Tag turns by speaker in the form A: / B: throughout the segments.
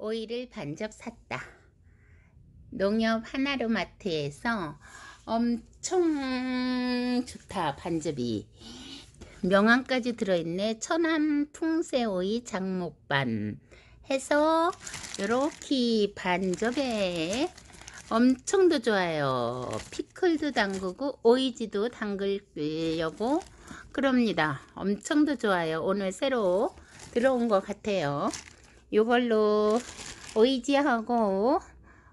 A: 오이를 반접 샀다. 농협 하나로마트에서 엄청 좋다 반접이 명함까지 들어있네 천안 풍세오이 장목반 해서 이렇게 반접에 엄청도 좋아요 피클도 담그고 오이지도 담글려고 그럽니다 엄청도 좋아요 오늘 새로 들어온 것 같아요 요걸로 오이지하고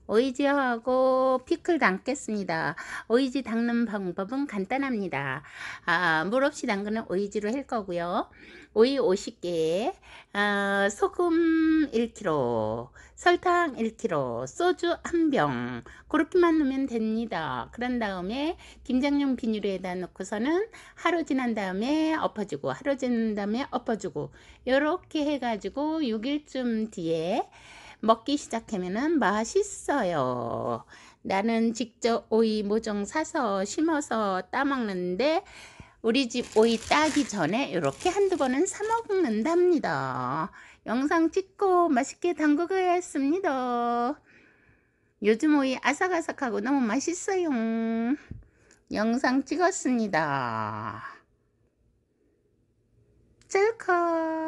A: 오이지하고 피클 담겠습니다. 오이지 담는 방법은 간단합니다. 아, 물 없이 담그는 오이지로 할 거고요. 오이 50개, 아, 어, 소금 1kg, 설탕 1kg, 소주 한 병 그렇게만 넣으면 됩니다. 그런 다음에 김장용 비닐에다 넣고서는 하루 지난 다음에 엎어주고 하루 지난 다음에 엎어주고 이렇게 해가지고 6일쯤 뒤에 먹기 시작하면 맛있어요. 나는 직접 오이 모종 사서 심어서 따먹는데 우리 집 오이 따기 전에 이렇게 한두 번은 사 먹는답니다. 영상 찍고 맛있게 담그겠습니다. 요즘 오이 아삭아삭하고 너무 맛있어요. 영상 찍었습니다. 셀카